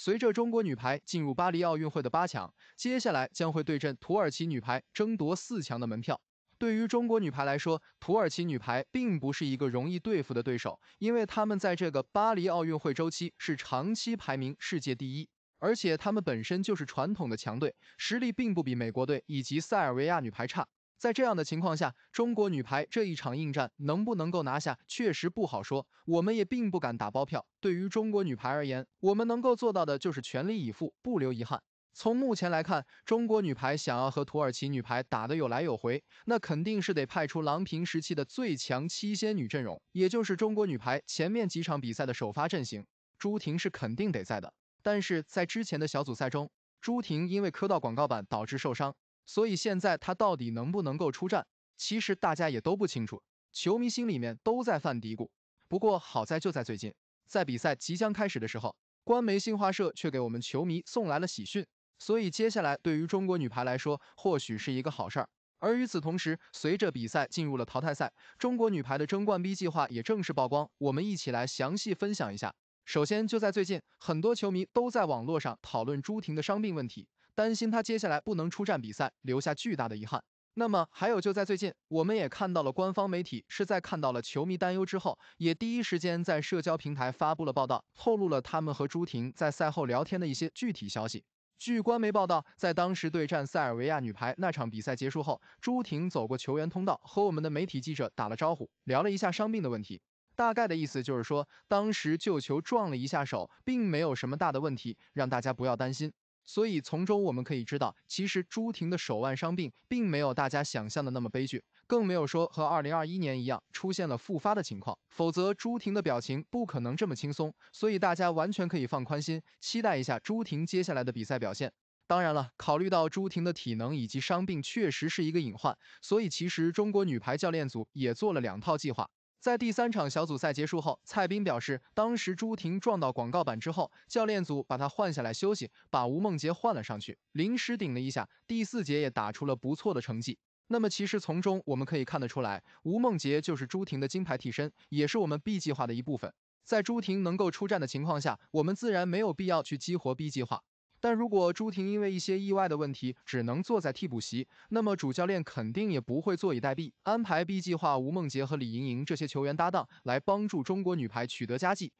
随着中国女排进入巴黎奥运会的八强，接下来将会对阵土耳其女排争夺四强的门票。对于中国女排来说，土耳其女排并不是一个容易对付的对手，因为他们在这个巴黎奥运会周期是长期排名世界第一，而且他们本身就是传统的强队，实力并不比美国队以及塞尔维亚女排差。在这样的情况下，中国女排这一场硬战能不能够拿下，确实不好说。我们也并不敢打包票。对于中国女排而言，我们能够做到的就是全力以赴，不留遗憾。从目前来看，中国女排想要和土耳其女排打得有来有回，那肯定是得派出郎平时期的最强七仙女阵容，也就是中国女排前面几场比赛的首发阵型。朱婷是肯定得在的，但是在之前的小组赛中，朱婷因为磕到广告板导致受伤。所以现在他到底能不能够出战，其实大家也都不清楚，球迷心里面都在犯嘀咕。不过好在就在最近，在比赛即将开始的时候，官媒新华社却给我们球迷送来了喜讯，所以接下来对于中国女排来说，或许是一个好事儿。而与此同时，随着比赛进入了淘汰赛，中国女排的争冠 B 计划也正式曝光，我们一起来详细分享一下。首先就在最近，很多球迷都在网络上讨论朱婷的伤病问题。担心他接下来不能出战比赛，留下巨大的遗憾。那么还有，就在最近，我们也看到了官方媒体是在看到了球迷担忧之后，也第一时间在社交平台发布了报道，透露了他们和朱婷在赛后聊天的一些具体消息。据官媒报道，在当时对战塞尔维亚女排那场比赛结束后，朱婷走过球员通道，和我们的媒体记者打了招呼，聊了一下伤病的问题。大概的意思就是说，当时救球撞了一下手，并没有什么大的问题，让大家不要担心。所以从中我们可以知道，其实朱婷的手腕伤病并没有大家想象的那么悲剧，更没有说和二零二一年一样出现了复发的情况，否则朱婷的表情不可能这么轻松。所以大家完全可以放宽心，期待一下朱婷接下来的比赛表现。当然了，考虑到朱婷的体能以及伤病确实是一个隐患，所以其实中国女排教练组也做了两套计划。在第三场小组赛结束后，蔡斌表示，当时朱婷撞到广告板之后，教练组把她换下来休息，把吴梦洁换了上去，临时顶了一下，第四节也打出了不错的成绩。那么其实从中我们可以看得出来，吴梦洁就是朱婷的金牌替身，也是我们 B 计划的一部分。在朱婷能够出战的情况下，我们自然没有必要去激活 B 计划。但如果朱婷因为一些意外的问题只能坐在替补席，那么主教练肯定也不会坐以待毙，安排 B 计划，吴梦洁和李盈莹这些球员搭档来帮助中国女排取得佳绩。